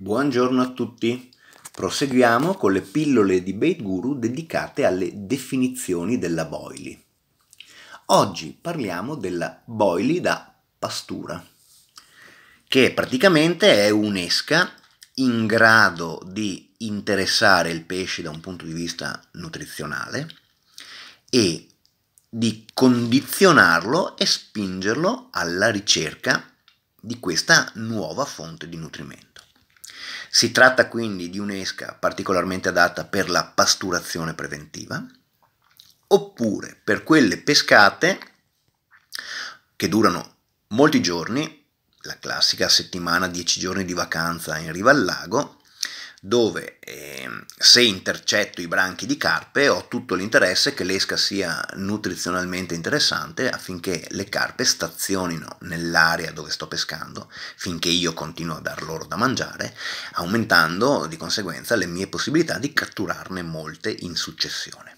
Buongiorno a tutti. Proseguiamo con le pillole di Bait Guru dedicate alle definizioni della boili. Oggi parliamo della boili da pastura, che praticamente è un'esca in grado di interessare il pesce da un punto di vista nutrizionale e di condizionarlo e spingerlo alla ricerca di questa nuova fonte di nutrimento. Si tratta quindi di un'esca particolarmente adatta per la pasturazione preventiva, oppure per quelle pescate che durano molti giorni, la classica settimana 10 giorni di vacanza in riva al lago, dove eh, se intercetto i branchi di carpe ho tutto l'interesse che l'esca sia nutrizionalmente interessante affinché le carpe stazionino nell'area dove sto pescando finché io continuo a dar loro da mangiare, aumentando di conseguenza le mie possibilità di catturarne molte in successione.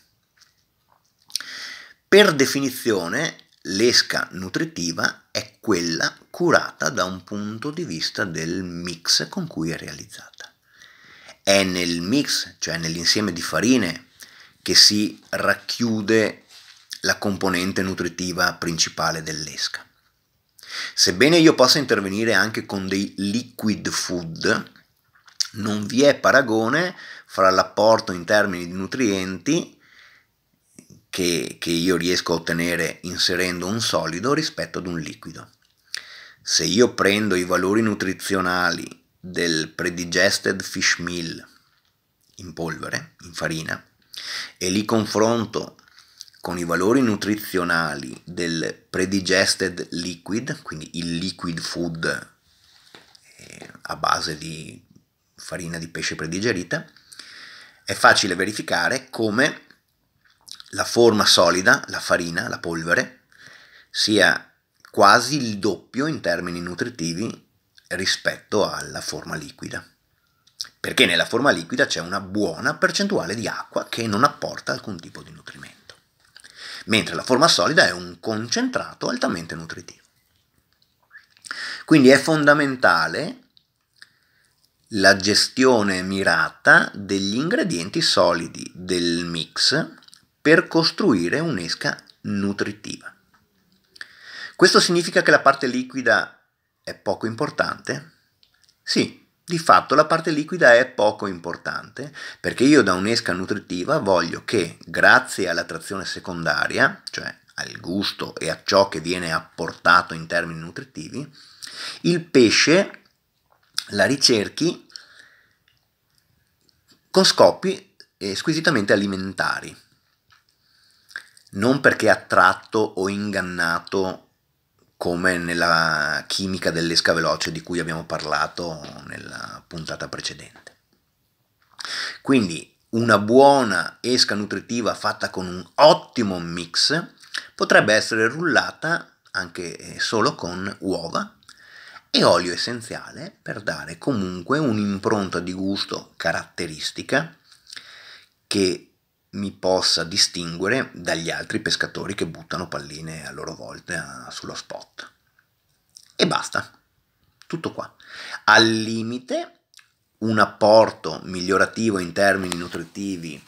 Per definizione, l'esca nutritiva è quella curata da un punto di vista del mix con cui è realizzata è nel mix, cioè nell'insieme di farine, che si racchiude la componente nutritiva principale dell'esca. Sebbene io possa intervenire anche con dei liquid food, non vi è paragone fra l'apporto in termini di nutrienti che, che, io riesco a ottenere inserendo un solido rispetto ad un liquido. Se io prendo i valori nutrizionali del predigested fish meal in polvere, in farina, e li confronto con i valori nutrizionali del predigested liquid, quindi il liquid food eh, a base di farina di pesce predigerita, è facile verificare come la forma solida, la farina, la polvere, sia quasi il doppio in termini nutritivi rispetto alla forma liquida. Perché nella forma liquida c'è una buona percentuale di acqua che non apporta alcun tipo di nutrimento. Mentre la forma solida è un concentrato altamente nutritivo. Quindi è fondamentale la gestione mirata degli ingredienti solidi del mix per costruire un'esca nutritiva. Questo significa che la parte liquida è poco importante? Sì, di fatto la parte liquida è poco importante perché io da un'esca nutritiva voglio che grazie all'attrazione secondaria, cioè al gusto e a ciò che viene apportato in termini nutritivi, il pesce la ricerchi con scopi squisitamente alimentari, non perché attratto o ingannato come nella chimica dell'esca veloce di cui abbiamo parlato nella puntata precedente. Quindi una buona esca nutritiva fatta con un ottimo mix potrebbe essere rullata anche eh, solo con uova e olio essenziale per dare comunque un'impronta di gusto caratteristica che mi possa distinguere dagli altri pescatori che buttano palline a loro volta sullo spot. E basta. Tutto qua. Al limite un apporto migliorativo in termini nutritivi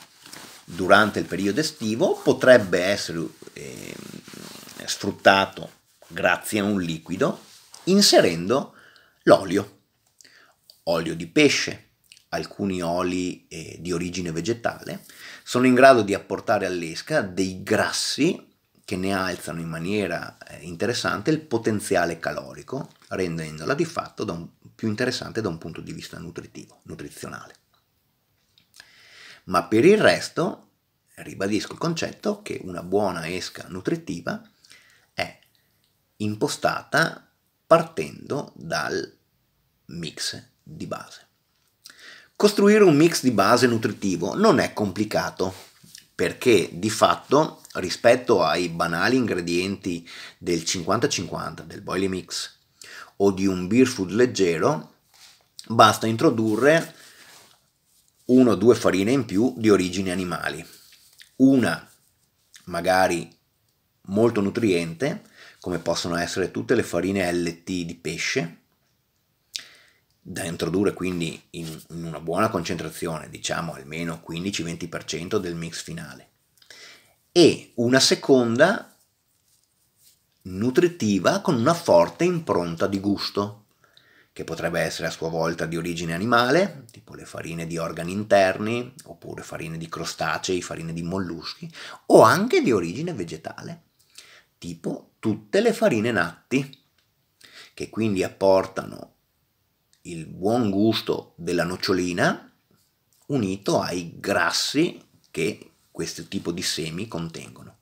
durante il periodo estivo potrebbe essere eh, sfruttato grazie a un liquido inserendo l'olio, olio di pesce, alcuni oli eh, di origine vegetale, sono in grado di apportare all'esca dei grassi che ne alzano in maniera eh, interessante il potenziale calorico, rendendola di fatto un, più interessante da un punto di vista nutritivo, nutrizionale. Ma per il resto, ribadisco il concetto che una buona esca nutritiva è impostata partendo dal mix di base. Costruire un mix di base nutritivo non è complicato perché di fatto rispetto ai banali ingredienti del 50-50 del boilie mix o di un beer food leggero basta introdurre una o due farine in più di origine animali una magari molto nutriente come possono essere tutte le farine LT di pesce da introdurre quindi in, in una buona concentrazione, diciamo almeno 15-20% del mix finale. E una seconda nutritiva con una forte impronta di gusto, che potrebbe essere a sua volta di origine animale, tipo le farine di organi interni, oppure farine di crostacei, farine di molluschi, o anche di origine vegetale, tipo tutte le farine natti, che quindi apportano il buon gusto della nocciolina unito ai grassi che questo tipo di semi contengono.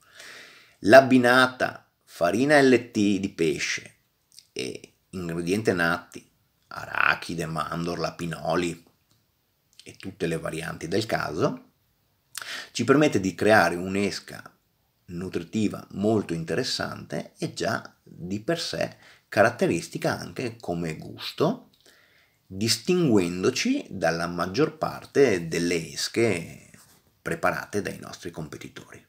L'abbinata farina LT di pesce e ingredienti natti, arachide, mandorla, pinoli e tutte le varianti del caso, ci permette di creare un'esca nutritiva molto interessante e già di per sé caratteristica anche come gusto distinguendoci dalla maggior parte delle esche preparate dai nostri competitori.